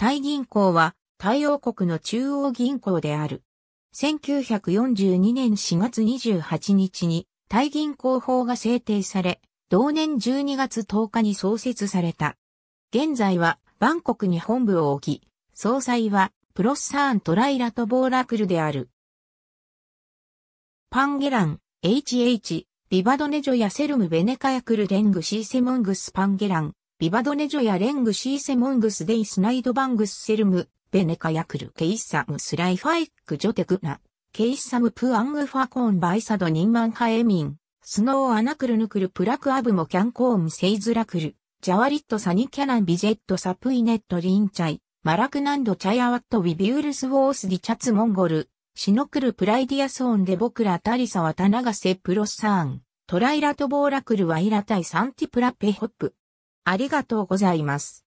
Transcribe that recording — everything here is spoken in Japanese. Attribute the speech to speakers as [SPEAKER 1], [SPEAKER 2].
[SPEAKER 1] タ
[SPEAKER 2] イ銀行は、タイ王国の中央銀行である。1942年4月28日に、タイ銀行法が制定され、同年12月10日に創設された。現在は、バンコクに本部を置き、総裁は、プロッサーン・トライラト・ボーラクルである。パンゲラン、HH、ビバドネジョやセルム・ベネカヤクルデング・シーセモングス・パンゲラン、ビバドネジョやレングシーセモングスデイスナイドバングスセルム、ベネカヤクルケイッサムスライファイクジョテクナ、ケイッサムプアングファコーンバイサドニンマンハエミン、スノーアナクルヌクルプラクアブモキャンコームセイズラクル、ジャワリットサニキャナンビジェットサプイネットリンチャイ、マラクナンドチャヤワットウィビウルスウォースディチャツモンゴル、シノクルプライディアソーンデボクラタリサワタナガセプロサーン、トライラトボーラクルワイラタイサンティプラペホップ。ありがとうございます。